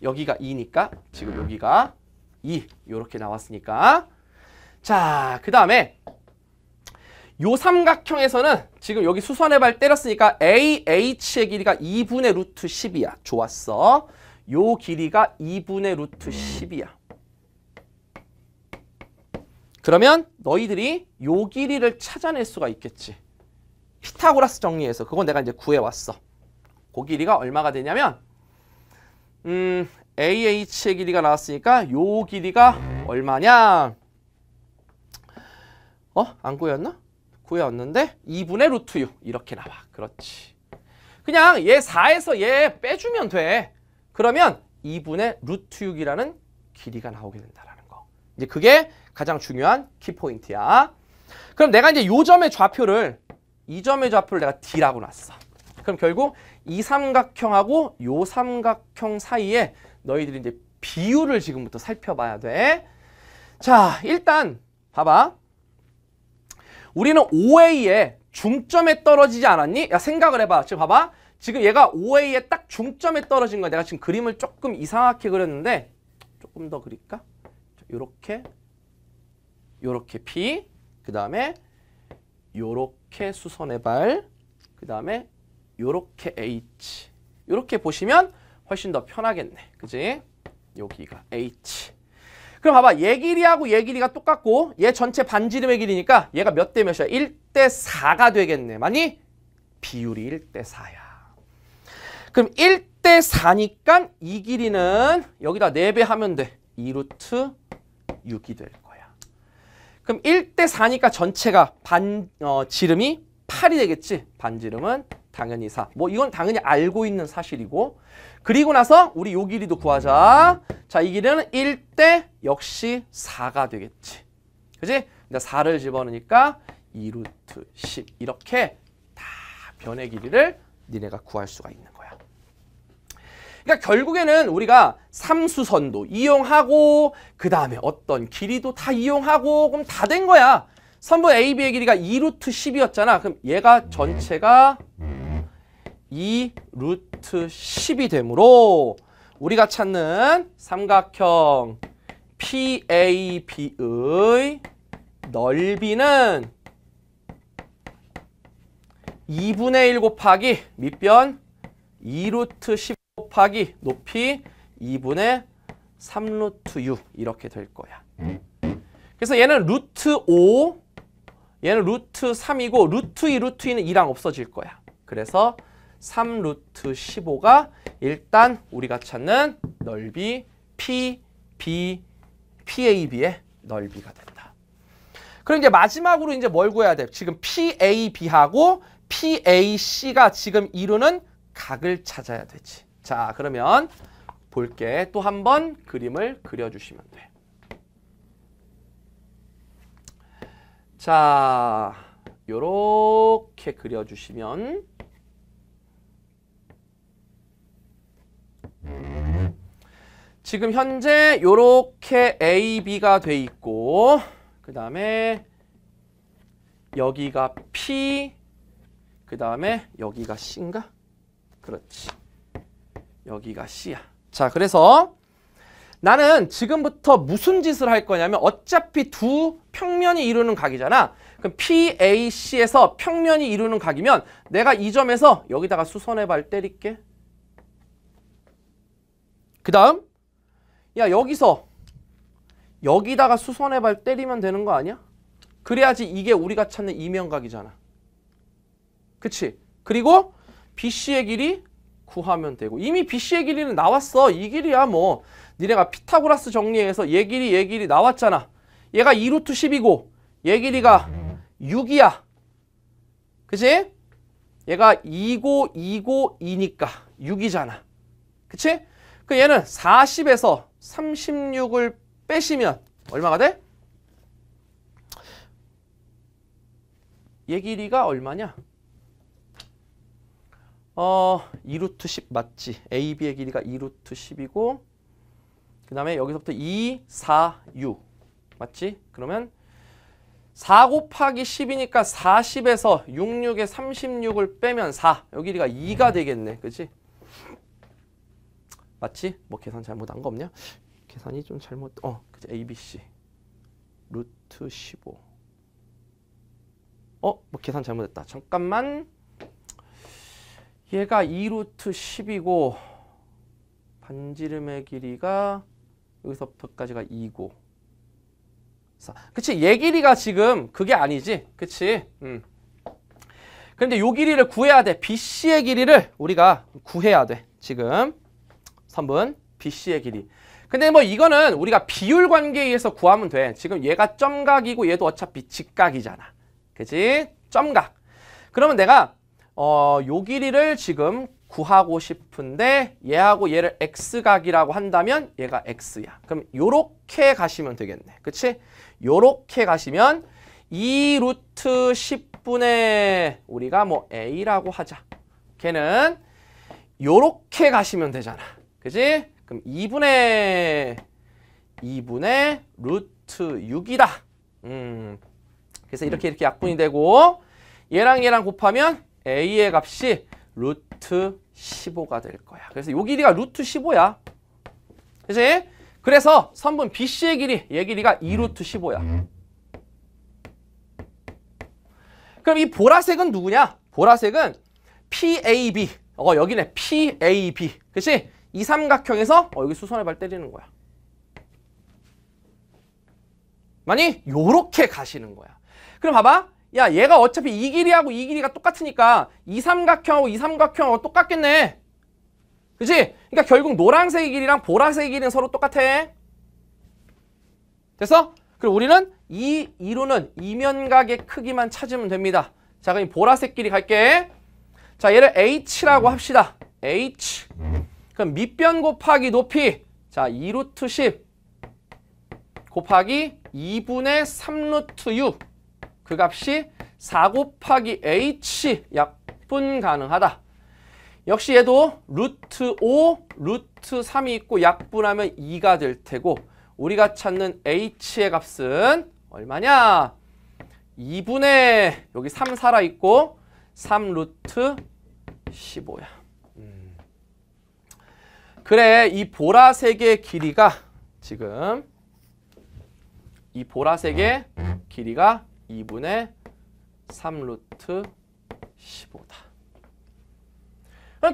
여기가 2니까 지금 여기가 2 e, 이렇게 나왔으니까 자그 다음에 요 삼각형에서는 지금 여기 수선의발 때렸으니까 AH의 길이가 2분의 루트 10이야. 좋았어. 요 길이가 2분의 루트 10이야. 그러면 너희들이 요 길이를 찾아낼 수가 있겠지. 피타고라스 정리해서 그건 내가 이제 구해왔어. 그 길이가 얼마가 되냐면 음, AH의 길이가 나왔으니까 요 길이가 얼마냐? 어? 안 구였나? 구해왔는데 2분의 루트 6 이렇게 나와. 그렇지. 그냥 얘 4에서 얘 빼주면 돼. 그러면 2분의 루트 6이라는 길이가 나오게 된다는 거. 이제 그게 가장 중요한 키포인트야. 그럼 내가 이제 요점의 좌표를 이점의 좌표를 내가 D라고 놨어. 그럼 결국 이 삼각형하고 요 삼각형 사이에 너희들이 이제 비율을 지금부터 살펴봐야 돼. 자, 일단 봐봐. 우리는 5A에 중점에 떨어지지 않았니? 야 생각을 해봐. 지금 봐봐. 지금 얘가 5A에 딱 중점에 떨어진 거야. 내가 지금 그림을 조금 이상하게 그렸는데 조금 더 그릴까? 요렇게 요렇게 P 그 다음에 요렇게 수선의 발 그 다음에 요렇게 H 요렇게 보시면 훨씬 더 편하겠네. 그지? 여기가 H 그럼 봐봐. 얘 길이하고 얘 길이가 똑같고 얘 전체 반지름의 길이니까 얘가 몇 대 몇이야? 1대 4가 되겠네. 많이? 비율이 1 대 4야. 그럼 1대 4니까 이 길이는 여기다 4배 하면 돼. 2루트 6이 될 거야. 그럼 1대 4니까 전체가 반, 어, 지름이 8이 되겠지. 반지름은 당연히 4. 뭐 이건 당연히 알고 있는 사실이고 그리고 나서 우리 요 길이도 구하자. 자, 이 길이는 1대 역시 4가 되겠지. 그지? 근데 4를 집어넣으니까 2루트 10 이렇게 다 변의 길이를 니네가 구할 수가 있는 거야. 그러니까 결국에는 우리가 삼수선도 이용하고 그 다음에 어떤 길이도 다 이용하고 그럼 다 된 거야. 선분 AB의 길이가 2루트 10이었잖아. 그럼 얘가 전체가 2 루트 10이 되므로 우리가 찾는 삼각형 PAB의 넓이는 2분의 1 곱하기 밑변 2루트 10 곱하기 높이 2분의 3루트 6 이렇게 될 거야. 그래서 얘는 루트 5, 얘는 루트 3이고 루트 2, 루트 2는 2랑 없어질 거야. 그래서 3루트 15가 일단 우리가 찾는 넓이 P, B, PAB의 넓이가 된다. 그럼 이제 마지막으로 이제 뭘 구해야 돼? 지금 PAB하고 PAC가 지금 이루는 각을 찾아야 되지. 자, 그러면 볼게. 또 한 번 그림을 그려주시면 돼. 자, 요렇게 그려주시면 지금 현재 이렇게 A, B가 돼 있고 그 다음에 여기가 P 그 다음에 여기가 C인가? 그렇지. 여기가 C야. 자, 그래서 나는 지금부터 무슨 짓을 할 거냐면 어차피 두 평면이 이루는 각이잖아. 그럼 PAC에서 평면이 이루는 각이면 내가 이 점에서 여기다가 수선의 발 때릴게. 그 다음 야 여기서 여기다가 수선의 발 때리면 되는 거 아니야? 그래야지 이게 우리가 찾는 이면각이잖아. 그치? 그리고 BC의 길이 구하면 되고 이미 BC의 길이는 나왔어. 이 길이야 뭐. 니네가 피타고라스 정리해서 얘 길이 얘 길이 나왔잖아. 얘가 2루트 10이고 얘 길이가 6이야. 그치? 얘가 2고 2고 2니까 6이잖아. 그치? 그 얘는 40에서 36을 빼시면 얼마가 돼? 얘 길이가 얼마냐? 어, 2루트 10 맞지? AB의 길이가 2루트 10이고 그 다음에 여기서부터 2, 4, 6 맞지? 그러면 4 곱하기 10이니까 40에서 66에 36을 빼면 4. 여기 길이가 2가 되겠네. 그치? 맞지? 뭐 계산 잘못한 거 없냐? 계산이 좀 잘못 어 그치 ABC 루트 15 어? 뭐 계산 잘못했다 잠깐만 얘가 2루트 10이고 반지름의 길이가 여기서부터까지가 2고 4. 그치 얘 길이가 지금 그게 아니지 그치 음. 근데요 길이를 구해야 돼 BC의 길이를 우리가 구해야 돼 지금 3분 BC의 길이. 근데 뭐 이거는 우리가 비율 관계에 의해서 구하면 돼. 지금 얘가 점각이고 얘도 어차피 직각이잖아. 그치 점각. 그러면 내가 어, 요 길이를 지금 구하고 싶은데 얘하고 얘를 x각이라고 한다면 얘가 x야. 그럼 요렇게 가시면 되겠네. 그치? 요렇게 가시면 이 루트 10분의 우리가 뭐 a라고 하자. 걔는 요렇게 가시면 되잖아. 그지? 그럼 2분의 2분의 루트 6이다. 음. 그래서 이렇게 이렇게 약분이 되고 얘랑 얘랑 곱하면 a의 값이 루트 15가 될 거야. 그래서 요 길이가 루트 15야. 그지? 그래서 선분 BC의 길이, 얘 길이가 2루트 15야. 그럼 이 보라색은 누구냐? 보라색은 PAB. 어, 여기네. PAB. 그치? 이 삼각형에서 어, 여기 수선의 발 때리는 거야. 많이 요렇게 가시는 거야. 그럼 봐봐. 야 얘가 어차피 이 길이하고 이 길이가 똑같으니까 이 삼각형하고 이 삼각형하고 똑같겠네. 그지 그러니까 결국 노란색의 길이랑 보라색의 길이는 서로 똑같아. 됐어? 그리고 우리는 이이루는 이면각의 크기만 찾으면 됩니다. 자, 그럼 보라색 길이 갈게. 자, 얘를 H라고 합시다. H. 그럼 밑변 곱하기 높이 자 2루트 10 곱하기 2분의 3루트 6 그 값이 4 곱하기 h 약분 가능하다. 역시 얘도 루트 5, 루트 3이 있고 약분하면 2가 될 테고 우리가 찾는 h의 값은 얼마냐? 2분의 여기 3 살아있고 3루트 15야. 그래 이 보라색의 길이가 지금 이 보라색의 길이가 2분의 3루트 15다.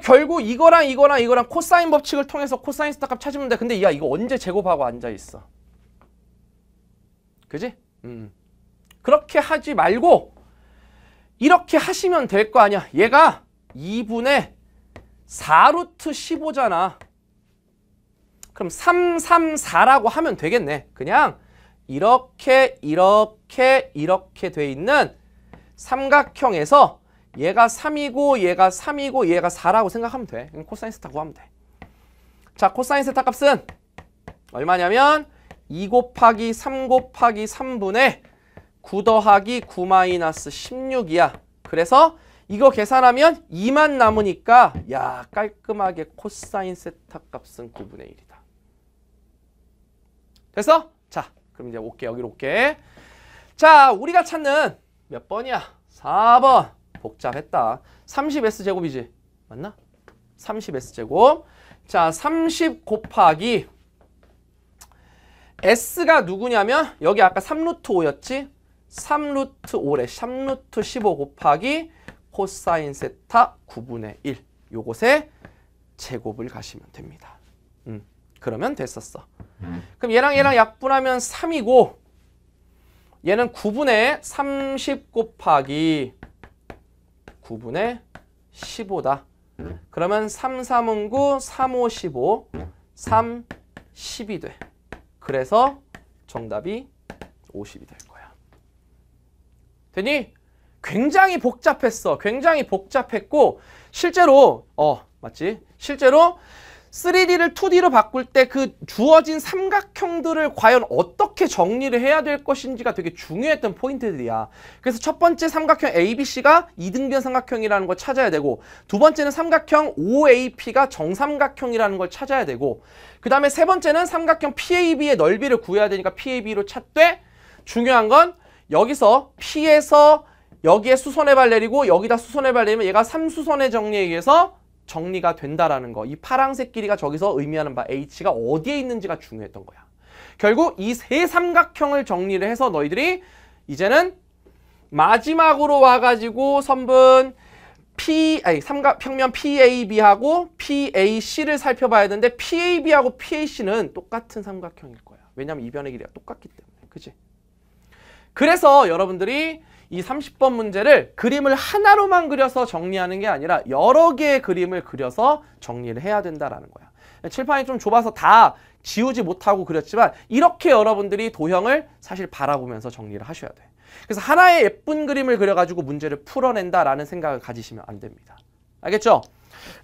결국 이거랑 이거랑 이거랑 코사인 법칙을 통해서 코사인 스타값 찾으면 돼. 근데 야 이거 언제 제곱하고 앉아있어. 그지? 음. 그렇게 하지 말고 이렇게 하시면 될 거 아니야. 얘가 2분의 4루트 15잖아. 그럼 334라고 하면 되겠네. 그냥 이렇게 이렇게 이렇게 돼 있는 삼각형에서 얘가 3이고 얘가 3이고 얘가 4라고 생각하면 돼. 코사인 스타 구하면 돼. 자, 코사인 세타 값은 얼마냐면 2 곱하기 3 곱하기 3분의 9 더하기 9 마이너스 16이야. 그래서 이거 계산하면 2만 남으니까 야 깔끔하게 코사인 세타 값은 9분의 1이다. 됐어? 자, 그럼 이제 올게 여기로 올게. 자, 우리가 찾는 몇 번이야? 4번. 복잡했다. 30s 제곱이지. 맞나? 30s 제곱. 자, 30 곱하기 s가 누구냐면 여기 아까 3루트 5였지? 3루트 5래. 3루트 15 곱하기 코사인 세타 9분의 1. 요것에 제곱을 가시면 됩니다. 음, 그러면 됐었어. 그럼 얘랑 얘랑 약분하면 3이고 얘는 9분의 30 곱하기 9분의 15다. 그러면 3, 3은 9, 3, 5, 15, 3, 10이 돼. 그래서 정답이 50이 될 거야. 되니? 굉장히 복잡했어. 굉장히 복잡했고 실제로 어 맞지? 실제로 3D를 2D로 바꿀 때 그 주어진 삼각형들을 과연 어떻게 정리를 해야 될 것인지가 되게 중요했던 포인트들이야. 그래서 첫 번째 삼각형 ABC가 이등변 삼각형이라는 걸 찾아야 되고 두 번째는 삼각형 OAP가 정삼각형이라는 걸 찾아야 되고 그 다음에 세 번째는 삼각형 PAB의 넓이를 구해야 되니까 PAB로 찾되 중요한 건 여기서 P에서 여기에 수선의 발 내리고 여기다 수선의 발 내리면 얘가 삼수선의 정리에 의해서 정리가 된다라는 거. 이 파랑색 길이가 저기서 의미하는 바 H가 어디에 있는지가 중요했던 거야. 결국 이 세 삼각형을 정리를 해서 너희들이 이제는 마지막으로 와가지고 선분 P, 아니, 삼각 평면 PAB하고 PAC를 살펴봐야 되는데 PAB하고 PAC는 똑같은 삼각형일 거야. 왜냐면 이변의 길이가 똑같기 때문에. 그치 그래서 여러분들이 이 30번 문제를 그림을 하나로만 그려서 정리하는 게 아니라 여러 개의 그림을 그려서 정리를 해야 된다라는 거야. 칠판이 좀 좁아서 다 지우지 못하고 그렸지만 이렇게 여러분들이 도형을 사실 바라보면서 정리를 하셔야 돼. 그래서 하나의 예쁜 그림을 그려가지고 문제를 풀어낸다라는 생각을 가지시면 안 됩니다. 알겠죠?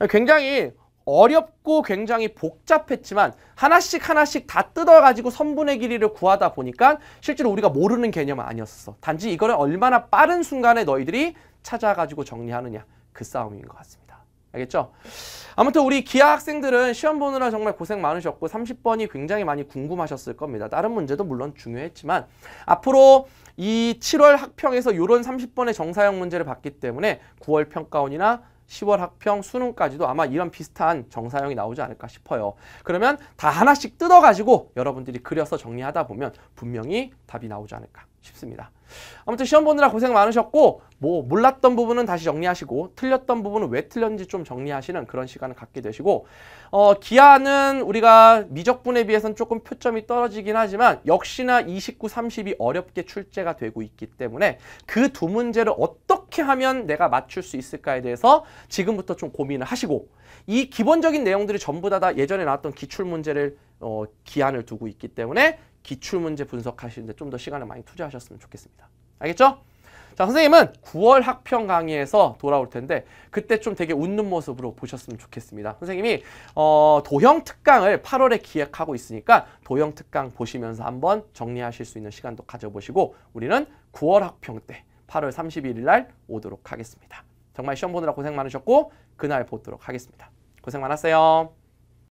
굉장히 어렵고 굉장히 복잡했지만 하나씩 하나씩 다 뜯어가지고 선분의 길이를 구하다 보니까 실제로 우리가 모르는 개념은 아니었어. 단지 이거를 얼마나 빠른 순간에 너희들이 찾아가지고 정리하느냐 그 싸움인 것 같습니다. 알겠죠? 아무튼 우리 기하 학생들은 시험 보느라 정말 고생 많으셨고 30번이 굉장히 많이 궁금하셨을 겁니다. 다른 문제도 물론 중요했지만 앞으로 이 7월 학평에서 이런 30번의 정사형 문제를 봤기 때문에 9월 평가원이나 10월 학평 수능까지도 아마 이런 비슷한 정사형이 나오지 않을까 싶어요. 그러면 다 하나씩 뜯어가지고 여러분들이 그려서 정리하다 보면 분명히 답이 나오지 않을까. 싶습니다. 아무튼 시험 보느라 고생 많으셨고 뭐 몰랐던 부분은 다시 정리하시고 틀렸던 부분은 왜 틀렸는지 좀 정리하시는 그런 시간을 갖게 되시고 어, 기아는 우리가 미적분에 비해서는 조금 표점이 떨어지긴 하지만 역시나 29, 30이 어렵게 출제가 되고 있기 때문에 그 두 문제를 어떻게 하면 내가 맞출 수 있을까에 대해서 지금부터 좀 고민을 하시고 이 기본적인 내용들이 전부 다, 다 예전에 나왔던 기출 문제를 어, 기한을 두고 있기 때문에 기출문제 분석하시는데 좀 더 시간을 많이 투자하셨으면 좋겠습니다. 알겠죠? 자, 선생님은 9월 학평 강의에서 돌아올 텐데 그때 좀 되게 웃는 모습으로 보셨으면 좋겠습니다. 선생님이 어, 도형 특강을 8월에 기획하고 있으니까 도형 특강 보시면서 한번 정리하실 수 있는 시간도 가져보시고 우리는 9월 학평 때 8월 31일 날 오도록 하겠습니다. 정말 시험 보느라 고생 많으셨고 그날 보도록 하겠습니다. 고생 많았어요.